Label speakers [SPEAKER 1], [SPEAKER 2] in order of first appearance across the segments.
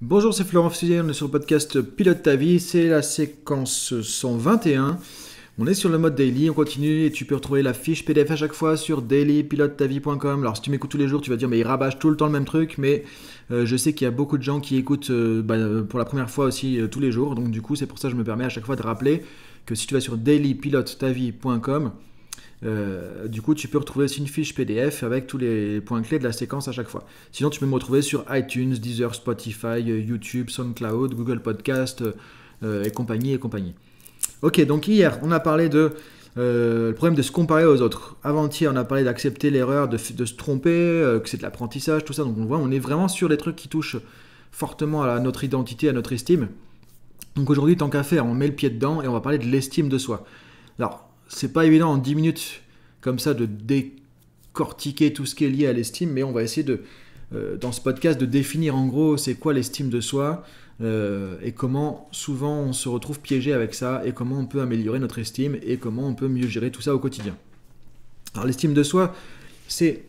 [SPEAKER 1] Bonjour, c'est Florent Fusier, on est sur le podcast Pilote ta vie, c'est la séquence 121. On est sur le mode daily, on continue et tu peux retrouver la fiche PDF à chaque fois sur dailypilotetavie.com. Alors si tu m'écoutes tous les jours, tu vas dire mais il rabâche tout le temps le même truc, mais euh, je sais qu'il y a beaucoup de gens qui écoutent euh, bah, euh, pour la première fois aussi tous les jours, donc du coup c'est pour ça que je me permets à chaque fois de rappeler que si tu vas sur dailypilotetavie.com, euh, du coup, tu peux retrouver aussi une fiche PDF avec tous les points clés de la séquence à chaque fois. Sinon, tu peux me retrouver sur iTunes, Deezer, Spotify, euh, YouTube, SoundCloud, Google Podcast euh, et compagnie et compagnie. Ok, donc hier, on a parlé de problème de se comparer aux autres. Avant-hier, on a parlé d'accepter l'erreur, de, se tromper, que c'est de l'apprentissage, tout ça. Donc on voit, on est vraiment sur les trucs qui touchent fortement à notre identité, à notre estime. Donc aujourd'hui, tant qu'à faire, on met le pied dedans et on va parler de l'estime de soi. Alors, c'est pas évident en 10 minutes comme ça de décortiquer tout ce qui est lié à l'estime, mais on va essayer de, euh, dans ce podcast de définir en gros c'est quoi l'estime de soi euh, et comment souvent on se retrouve piégé avec ça et comment on peut améliorer notre estime et comment on peut mieux gérer tout ça au quotidien. Alors l'estime de soi, c'est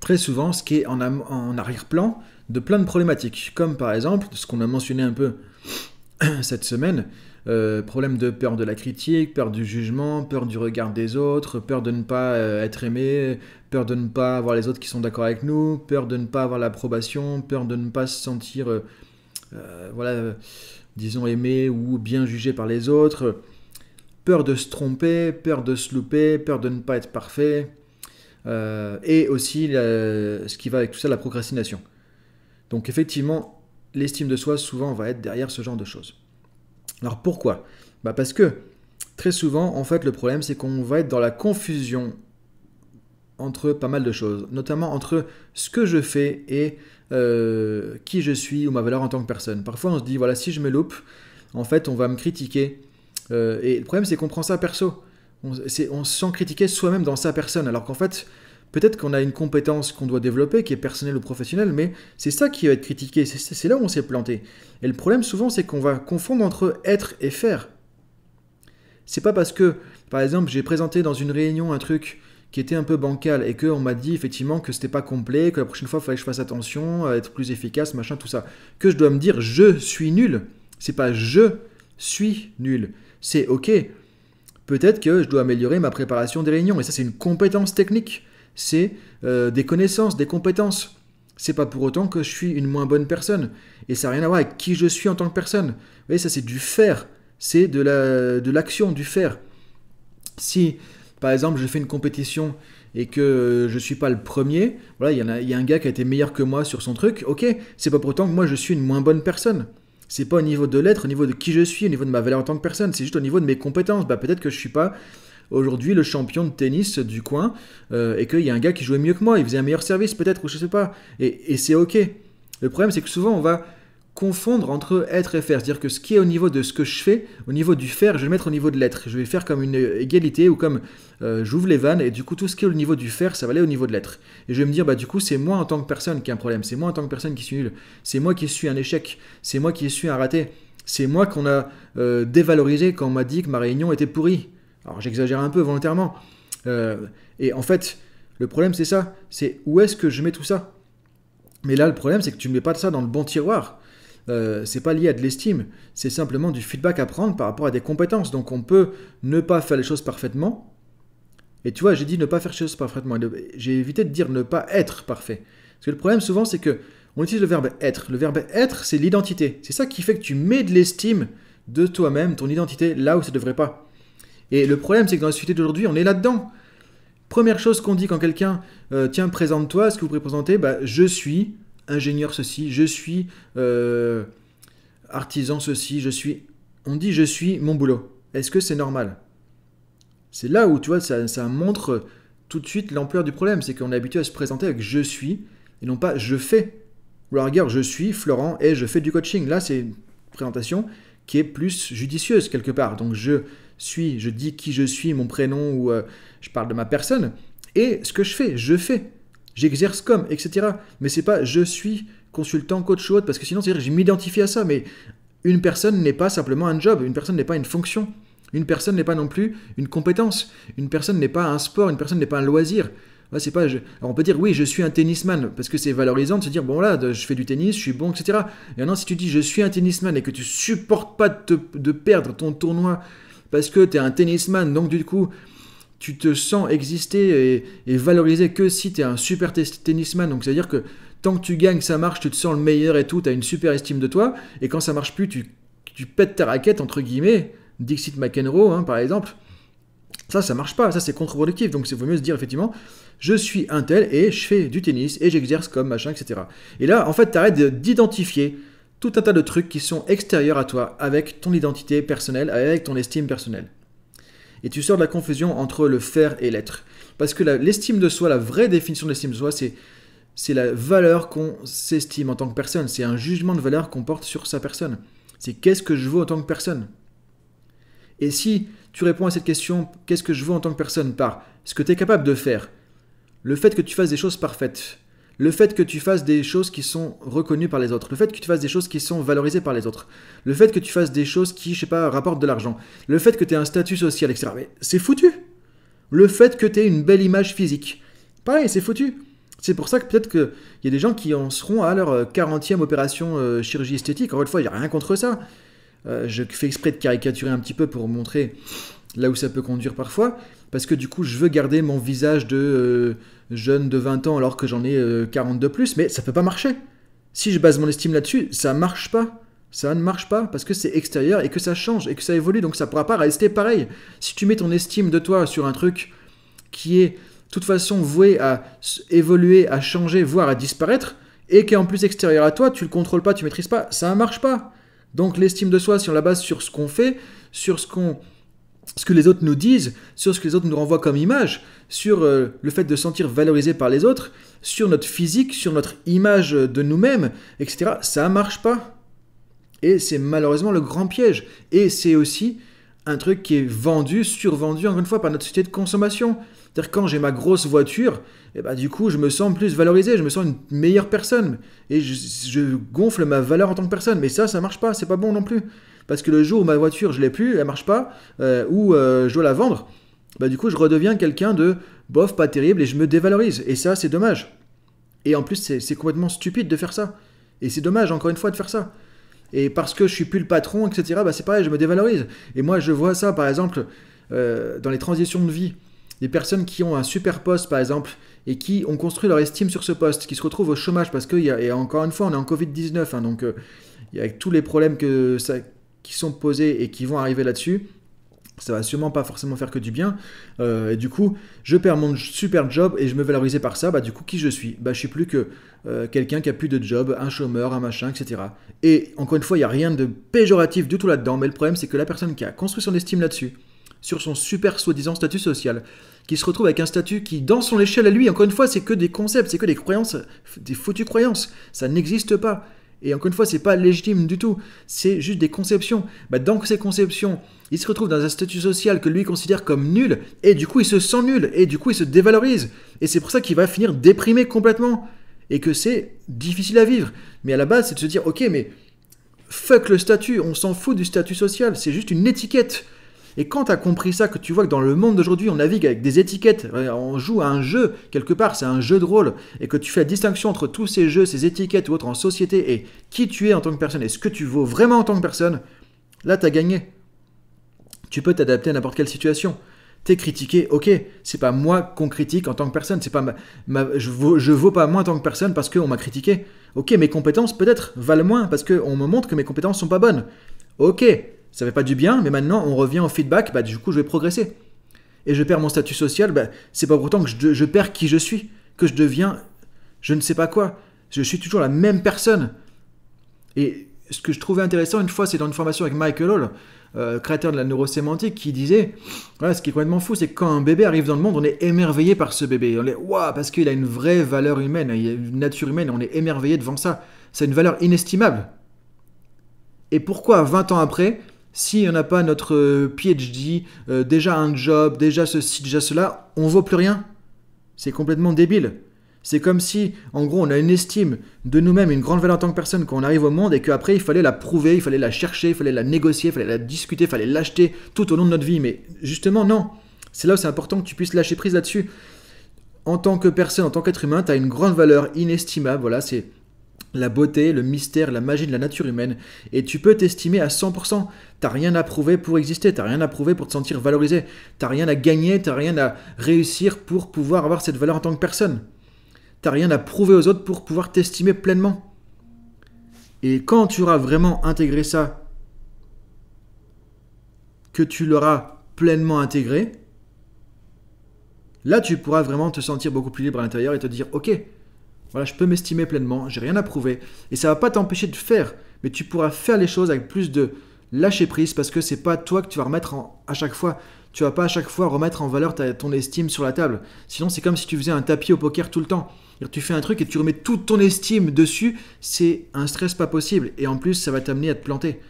[SPEAKER 1] très souvent ce qui est en arrière-plan de plein de problématiques, comme par exemple ce qu'on a mentionné un peu cette semaine, euh, problème de peur de la critique, peur du jugement, peur du regard des autres, peur de ne pas euh, être aimé, peur de ne pas avoir les autres qui sont d'accord avec nous, peur de ne pas avoir l'approbation, peur de ne pas se sentir, euh, voilà, disons, aimé ou bien jugé par les autres, peur de se tromper, peur de se louper, peur de ne pas être parfait, et aussi ce qui va avec tout ça, la procrastination. Donc effectivement, l'estime de soi souvent va être derrière ce genre de choses. Alors pourquoi bah Parce que très souvent, en fait, le problème, c'est qu'on va être dans la confusion entre pas mal de choses, notamment entre ce que je fais et euh, qui je suis ou ma valeur en tant que personne. Parfois, on se dit, voilà, si je me loupe, en fait, on va me critiquer. Euh, et le problème, c'est qu'on prend ça perso. On, se sent critiquer soi-même dans sa personne, alors qu'en fait, Peut-être qu'on a une compétence qu'on doit développer, qui est personnelle ou professionnelle, mais c'est ça qui va être critiqué, c'est là où on s'est planté. Et le problème souvent, c'est qu'on va confondre entre être et faire. C'est pas parce que, par exemple, j'ai présenté dans une réunion un truc qui était un peu bancal et qu'on m'a dit effectivement que c'était pas complet, que la prochaine fois il fallait que je fasse attention, être plus efficace, machin, tout ça, que je dois me dire je suis nul. C'est pas je suis nul. C'est ok. Peut-être que je dois améliorer ma préparation des réunions. Et ça, c'est une compétence technique c'est euh, des connaissances, des compétences. C'est pas pour autant que je suis une moins bonne personne. Et ça n'a rien à voir avec qui je suis en tant que personne. Vous voyez, ça c'est du faire. C'est de l'action, du faire. Si, par exemple, je fais une compétition et que je ne suis pas le premier, voilà, il y, y, a un gars qui a été meilleur que moi sur son truc, ok, c'est pas pour autant que moi je suis une moins bonne personne. C'est pas au niveau de l'être, au niveau de qui je suis, au niveau de ma valeur en tant que personne, c'est juste au niveau de mes compétences. Bah, peut-être que je ne suis pas aujourd'hui le champion de tennis du coin euh, et qu'il y a un gars qui jouait mieux que moi, il faisait un meilleur service peut-être ou je sais pas. Et, c'est ok. Le problème c'est que souvent on va confondre entre être et faire. C'est-à-dire que ce qui est au niveau de ce que je fais, au niveau du faire, je vais le mettre au niveau de l'être. Je vais faire comme une égalité ou comme euh, j'ouvre les vannes et du coup tout ce qui est au niveau du faire, ça va aller au niveau de l'être. Et je vais me dire, bah du coup c'est moi en tant que personne qui a un problème, c'est moi en tant que personne qui suis nul, c'est moi qui suis un échec, c'est moi qui suis un raté, c'est moi qu'on a euh, dévalorisé quand on m'a dit que ma réunion était pourrie. Alors j'exagère un peu volontairement. Euh, et en fait, le problème c'est ça, c'est où est-ce que je mets tout ça Mais là, le problème c'est que tu ne mets pas ça dans le bon tiroir. Euh, c'est pas lié à de l'estime, c'est simplement du feedback à prendre par rapport à des compétences. Donc on peut ne pas faire les choses parfaitement. Et tu vois, j'ai dit ne pas faire les choses parfaitement. J'ai évité de dire ne pas être parfait. Parce que le problème souvent c'est que on utilise le verbe être. Le verbe être, c'est l'identité. C'est ça qui fait que tu mets de l'estime de toi-même, ton identité, là où ça ne devrait pas. Et le problème, c'est que dans la société d'aujourd'hui, on est là-dedans. Première chose qu'on dit quand quelqu'un, euh, tiens, présente-toi, est ce que vous pouvez présenter, bah, je suis ingénieur ceci, je suis euh, artisan ceci, je suis... On dit je suis mon boulot. Est-ce que c'est normal C'est là où, tu vois, ça, ça montre tout de suite l'ampleur du problème. C'est qu'on est habitué à se présenter avec je suis et non pas je fais. Ou alors, je suis Florent et je fais du coaching. Là, c'est une présentation qui est plus judicieuse quelque part. Donc, je suis, je dis qui je suis, mon prénom ou euh, je parle de ma personne et ce que je fais, je fais, j'exerce comme, etc. Mais c'est pas je suis consultant, coach ou autre parce que sinon cest dire je m'identifie à ça. Mais une personne n'est pas simplement un job, une personne n'est pas une fonction, une personne n'est pas non plus une compétence, une personne n'est pas un sport, une personne n'est pas un loisir. c'est pas, Alors on peut dire oui, je suis un tennisman parce que c'est valorisant de se dire bon là, je fais du tennis, je suis bon, etc. Et maintenant si tu dis je suis un tennisman et que tu supportes pas de, de perdre ton tournoi parce que tu es un tennisman, donc du coup, tu te sens exister et, valoriser que si tu es un super tennisman. Donc c'est-à-dire que tant que tu gagnes, ça marche, tu te sens le meilleur et tout, tu as une super estime de toi, et quand ça marche plus, tu, pètes ta raquette, entre guillemets, Dixit McEnroe, hein, par exemple. Ça, ça marche pas, ça c'est contre-productif, donc c'est vaut mieux se dire effectivement, je suis un tel et je fais du tennis et j'exerce comme machin, etc. Et là, en fait, tu arrêtes d'identifier tout un tas de trucs qui sont extérieurs à toi, avec ton identité personnelle, avec ton estime personnelle. Et tu sors de la confusion entre le faire et l'être. Parce que l'estime de soi, la vraie définition de l'estime de soi, c'est la valeur qu'on s'estime en tant que personne, c'est un jugement de valeur qu'on porte sur sa personne. C'est qu'est-ce que je veux en tant que personne Et si tu réponds à cette question, qu'est-ce que je veux en tant que personne par ce que tu es capable de faire, le fait que tu fasses des choses parfaites, le fait que tu fasses des choses qui sont reconnues par les autres, le fait que tu fasses des choses qui sont valorisées par les autres, le fait que tu fasses des choses qui, je sais pas, rapportent de l'argent, le fait que tu aies un statut social, etc. Mais c'est foutu Le fait que tu aies une belle image physique. Pareil, c'est foutu c'est pour ça que peut-être qu'il y a des gens qui en seront à leur 40e euh, opération euh, chirurgie esthétique. Encore une fois, il n'y a rien contre ça. Euh, je fais exprès de caricaturer un petit peu pour montrer là où ça peut conduire parfois, parce que du coup, je veux garder mon visage de, jeune de 20 ans alors que j'en ai 42, euh, de plus, mais ça peut pas marcher. Si je base mon estime là-dessus, ça marche pas. Ça ne marche pas parce que c'est extérieur et que ça change et que ça évolue, donc ça pourra pas rester pareil. Si tu mets ton estime de toi sur un truc qui est de toute façon voué à évoluer, à changer, voire à disparaître, et qui est en plus extérieur à toi, tu le contrôles pas, tu maîtrises pas, ça ne marche pas. Donc l'estime de soi, si on la base sur ce qu'on fait, sur ce qu'on ce que les autres nous disent, sur ce que les autres nous renvoient comme image, sur euh, le fait de sentir valorisé par les autres, sur notre physique, sur notre image de nous-mêmes, etc. Ça marche pas. Et c'est malheureusement le grand piège. Et c'est aussi un truc qui est vendu, survendu, encore une fois, par notre société de consommation. C'est-à-dire quand j'ai ma grosse voiture, eh ben, du coup, je me sens plus valorisé, je me sens une meilleure personne. Et je, je gonfle ma valeur en tant que personne. Mais ça, ça marche pas, c'est pas bon non plus parce que le jour où ma voiture, je l'ai plus, elle marche pas, euh, ou euh, je dois la vendre, bah du coup, je redeviens quelqu'un de bof, pas terrible, et je me dévalorise. Et ça, c'est dommage. Et en plus, c'est complètement stupide de faire ça. Et c'est dommage, encore une fois, de faire ça. Et parce que je suis plus le patron, etc., bah c'est pareil, je me dévalorise. Et moi, je vois ça, par exemple, euh, dans les transitions de vie. Des personnes qui ont un super poste, par exemple, et qui ont construit leur estime sur ce poste, qui se retrouvent au chômage parce qu'il y a, et encore une fois, on est en Covid-19, hein, donc il y a tous les problèmes que ça, qui sont posés et qui vont arriver là-dessus, ça va sûrement pas forcément faire que du bien. Euh, et du coup, je perds mon super job et je me valorise par ça. Bah, du coup, qui je suis Bah, je suis plus que euh, quelqu'un qui a plus de job, un chômeur, un machin, etc. Et encore une fois, il n'y a rien de péjoratif du tout là-dedans. Mais le problème, c'est que la personne qui a construit son estime là-dessus, sur son super soi-disant statut social, qui se retrouve avec un statut qui, dans son échelle à lui, encore une fois, c'est que des concepts, c'est que des croyances, des foutues croyances. Ça n'existe pas. Et encore une fois, c'est pas légitime du tout. C'est juste des conceptions. Bah, dans ces conceptions, il se retrouve dans un statut social que lui considère comme nul. Et du coup, il se sent nul. Et du coup, il se dévalorise. Et c'est pour ça qu'il va finir déprimé complètement. Et que c'est difficile à vivre. Mais à la base, c'est de se dire, ok, mais fuck le statut. On s'en fout du statut social. C'est juste une étiquette. Et quand tu as compris ça, que tu vois que dans le monde d'aujourd'hui, on navigue avec des étiquettes, on joue à un jeu quelque part, c'est un jeu de rôle, et que tu fais la distinction entre tous ces jeux, ces étiquettes ou autres en société, et qui tu es en tant que personne, et ce que tu vaux vraiment en tant que personne, là, tu as gagné. Tu peux t'adapter à n'importe quelle situation t'es critiqué, ok, c'est pas moi qu'on critique en tant que personne, c'est pas je, vaux, je vaux pas moins en tant que personne parce qu'on m'a critiqué. Ok, mes compétences peut-être valent moins parce qu'on me montre que mes compétences sont pas bonnes. Ok, ça fait pas du bien, mais maintenant on revient au feedback, bah, du coup je vais progresser. Et je perds mon statut social, bah, c'est pas pour autant que je, perds qui je suis, que je deviens je ne sais pas quoi. Je suis toujours la même personne. Et ce que je trouvais intéressant une fois, c'est dans une formation avec Michael Hall, euh, créateur de la neurosémantique, qui disait ce qui est complètement fou, c'est que quand un bébé arrive dans le monde, on est émerveillé par ce bébé. On est waouh, parce qu'il a une vraie valeur humaine, il a une nature humaine, on est émerveillé devant ça. C'est une valeur inestimable. Et pourquoi 20 ans après, si on n'a pas notre euh, PhD, euh, déjà un job, déjà ceci, déjà cela, on vaut plus rien. C'est complètement débile. C'est comme si, en gros, on a une estime de nous-mêmes, une grande valeur en tant que personne quand on arrive au monde et qu'après, il fallait la prouver, il fallait la chercher, il fallait la négocier, il fallait la discuter, il fallait l'acheter tout au long de notre vie. Mais justement, non. C'est là où c'est important que tu puisses lâcher prise là-dessus. En tant que personne, en tant qu'être humain, tu as une grande valeur inestimable. Voilà, c'est la beauté, le mystère, la magie de la nature humaine, et tu peux t'estimer à 100%. T'as rien à prouver pour exister, t'as rien à prouver pour te sentir valorisé, t'as rien à gagner, t'as rien à réussir pour pouvoir avoir cette valeur en tant que personne. T'as rien à prouver aux autres pour pouvoir t'estimer pleinement. Et quand tu auras vraiment intégré ça, que tu l'auras pleinement intégré, là tu pourras vraiment te sentir beaucoup plus libre à l'intérieur et te dire, ok, voilà, je peux m'estimer pleinement, j'ai rien à prouver. Et ça va pas t'empêcher de faire, mais tu pourras faire les choses avec plus de lâcher prise parce que c'est pas toi que tu vas remettre à chaque fois. Tu vas pas à chaque fois remettre en valeur ton estime sur la table. Sinon, c'est comme si tu faisais un tapis au poker tout le temps. Tu fais un truc et tu remets toute ton estime dessus, c'est un stress pas possible. Et en plus, ça va t'amener à te planter.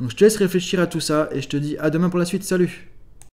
[SPEAKER 1] Donc je te laisse réfléchir à tout ça et je te dis à demain pour la suite. Salut